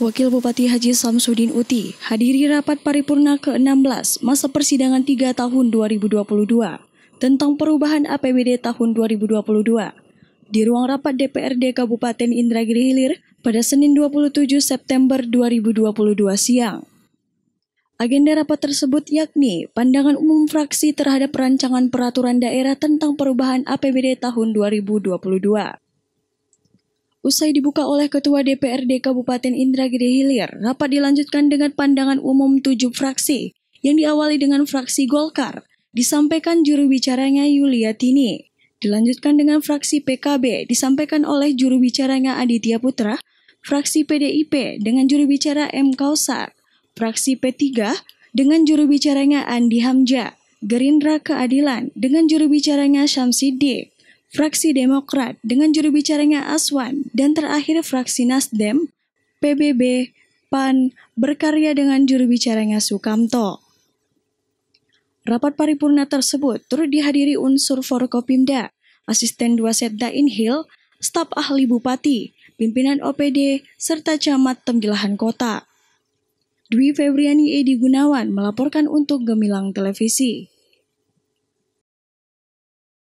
Wakil Bupati Haji Samsudin Uti hadiri rapat paripurna ke-16 masa persidangan 3 tahun 2022 tentang perubahan APBD tahun 2022 di ruang rapat DPRD Kabupaten Indragiri Hilir pada Senin 27 September 2022 siang. Agenda rapat tersebut yakni pandangan umum fraksi terhadap perancangan peraturan daerah tentang perubahan APBD tahun 2022 Usai dibuka oleh Ketua DPRD Kabupaten Indragiri Hilir, rapat dilanjutkan dengan pandangan umum tujuh fraksi yang diawali dengan fraksi Golkar, disampaikan juru bicaranya Yulia Tini. Dilanjutkan dengan fraksi PKB, disampaikan oleh juru bicaranya Aditya Putra, fraksi PDIP dengan juru bicara M. Kausar, fraksi P3 dengan juru bicaranya Andi Hamja, Gerindra Keadilan dengan juru bicaranya Syamsidik, fraksi Demokrat dengan juru bicaranya Aswan, dan terakhir fraksi Nasdem, PBB, PAN berkarya dengan juru bicaranya Sukamto. Rapat paripurna tersebut turut dihadiri unsur Forkopimda, Asisten dua Setda Inhil, staf ahli bupati, pimpinan OPD, serta camat tembilahan kota. Dwi Febriani Edi Gunawan melaporkan untuk Gemilang Televisi.